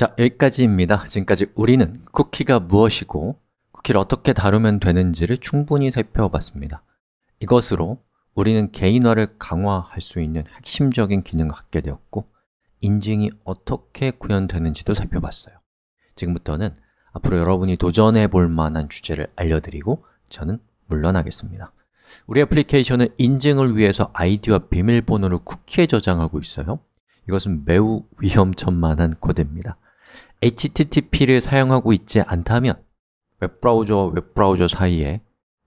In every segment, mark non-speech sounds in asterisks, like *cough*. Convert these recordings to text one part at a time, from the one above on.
자, 여기까지입니다. 지금까지 우리는 쿠키가 무엇이고 쿠키를 어떻게 다루면 되는지를 충분히 살펴봤습니다. 이것으로 우리는 개인화를 강화할 수 있는 핵심적인 기능을 갖게 되었고 인증이 어떻게 구현되는지도 살펴봤어요. 지금부터는 앞으로 여러분이 도전해 볼 만한 주제를 알려드리고 저는 물러나겠습니다. 우리 애플리케이션은 인증을 위해서 아이디와 비밀번호를 쿠키에 저장하고 있어요. 이것은 매우 위험천만한 코드입니다. HTTP를 사용하고 있지 않다면 웹브라우저와 웹브라우저 사이에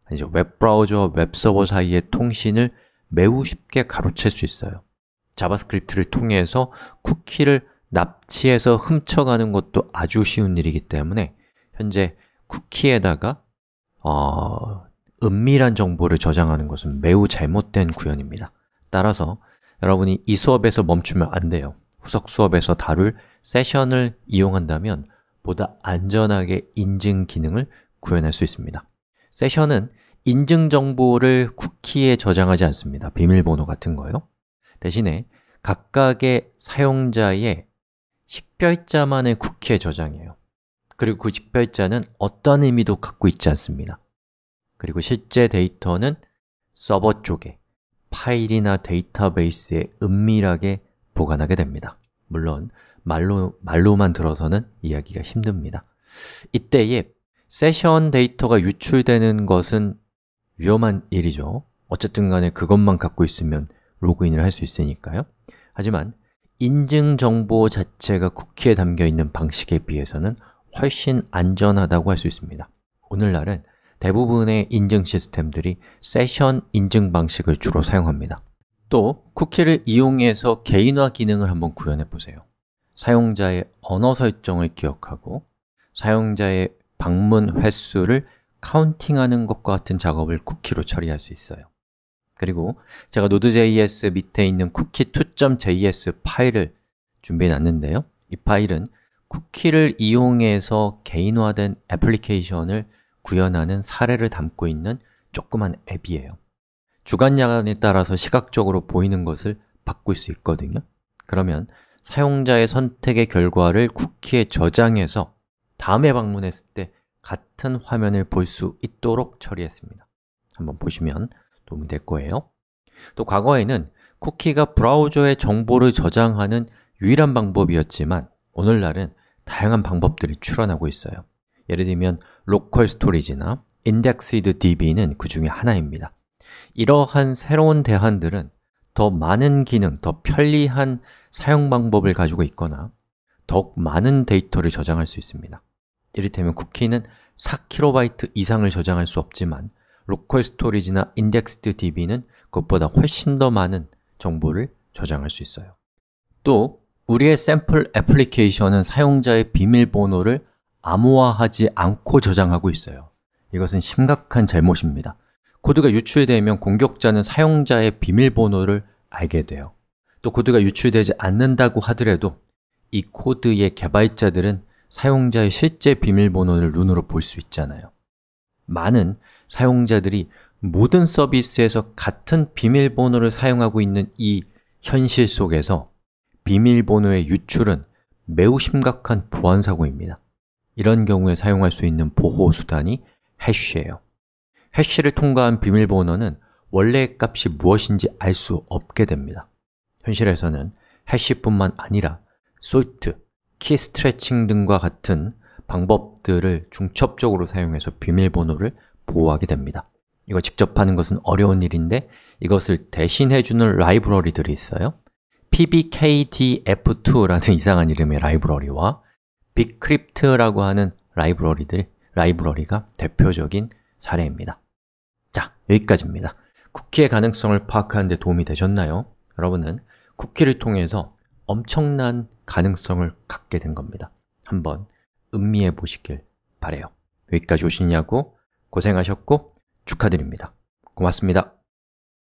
아니 웹브라우저와 웹서버 사이의 통신을 매우 쉽게 가로챌 수 있어요 자바스크립트를 통해서 쿠키를 납치해서 훔쳐가는 것도 아주 쉬운 일이기 때문에 현재 쿠키에다가 어, 은밀한 정보를 저장하는 것은 매우 잘못된 구현입니다 따라서 여러분이 이 수업에서 멈추면 안 돼요 후속 수업에서 다룰 세션을 이용한다면 보다 안전하게 인증 기능을 구현할 수 있습니다 세션은 인증 정보를 쿠키에 저장하지 않습니다 비밀번호 같은 거요 대신에 각각의 사용자의 식별자만의 쿠키에 저장해요 그리고 그 식별자는 어떤 의미도 갖고 있지 않습니다 그리고 실제 데이터는 서버 쪽에 파일이나 데이터베이스에 은밀하게 보관하게 됩니다 물론 말로, 말로만 들어서는 이야기가 힘듭니다. 이때에 세션 데이터가 유출되는 것은 위험한 일이죠. 어쨌든 간에 그것만 갖고 있으면 로그인을 할 수 있으니까요. 하지만 인증 정보 자체가 쿠키에 담겨 있는 방식에 비해서는 훨씬 안전하다고 할 수 있습니다. 오늘날은 대부분의 인증 시스템들이 세션 인증 방식을 주로 사용합니다. 또 쿠키를 이용해서 개인화 기능을 한번 구현해 보세요 사용자의 언어 설정을 기억하고 사용자의 방문 횟수를 카운팅하는 것과 같은 작업을 쿠키로 처리할 수 있어요 그리고 제가 node.js 밑에 있는 쿠키2.js 파일을 준비해 놨는데요 이 파일은 쿠키를 이용해서 개인화된 애플리케이션을 구현하는 사례를 담고 있는 조그만 앱이에요 주관량에 간 따라서 시각적으로 보이는 것을 바꿀 수 있거든요 그러면 사용자의 선택의 결과를 쿠키에 저장해서 다음에 방문했을 때 같은 화면을 볼 수 있도록 처리했습니다 한번 보시면 도움이 될 거예요 또 과거에는 쿠키가 브라우저에 정보를 저장하는 유일한 방법이었지만 오늘날은 다양한 방법들이 출현하고 있어요 예를 들면 로컬 스토리지나 인덱스드 DB는 그 중에 하나입니다 이러한 새로운 대안들은 더 많은 기능, 더 편리한 사용 방법을 가지고 있거나 더욱 많은 데이터를 저장할 수 있습니다 이를테면 쿠키는 4KB 이상을 저장할 수 없지만 로컬 스토리지나 인덱스드 DB는 그것보다 훨씬 더 많은 정보를 저장할 수 있어요 또 우리의 샘플 애플리케이션은 사용자의 비밀번호를 암호화하지 않고 저장하고 있어요 이것은 심각한 잘못입니다 코드가 유출되면 공격자는 사용자의 비밀번호를 알게 돼요. 또 코드가 유출되지 않는다고 하더라도 이 코드의 개발자들은 사용자의 실제 비밀번호를 눈으로 볼 수 있잖아요. 많은 사용자들이 모든 서비스에서 같은 비밀번호를 사용하고 있는 이 현실 속에서 비밀번호의 유출은 매우 심각한 보안사고입니다. 이런 경우에 사용할 수 있는 보호수단이 해쉬예요. 해시를 통과한 비밀번호는 원래의 값이 무엇인지 알 수 없게 됩니다. 현실에서는 해시뿐만 아니라 소이트키 스트레칭 등과 같은 방법들을 중첩적으로 사용해서 비밀번호를 보호하게 됩니다. 이거 직접 하는 것은 어려운 일인데 이것을 대신해주는 라이브러리들이 있어요. pbkdf2라는 *laughs* 이상한 이름의 라이브러리와 bcrypt라고 하는 라이브러리들, 라이브러리가 대표적인 사례입니다. 여기까지입니다. 쿠키의 가능성을 파악하는 데 도움이 되셨나요? 여러분은 쿠키를 통해서 엄청난 가능성을 갖게 된 겁니다. 한번 음미해 보시길 바래요. 여기까지 오시냐고 고생하셨고 축하드립니다. 고맙습니다.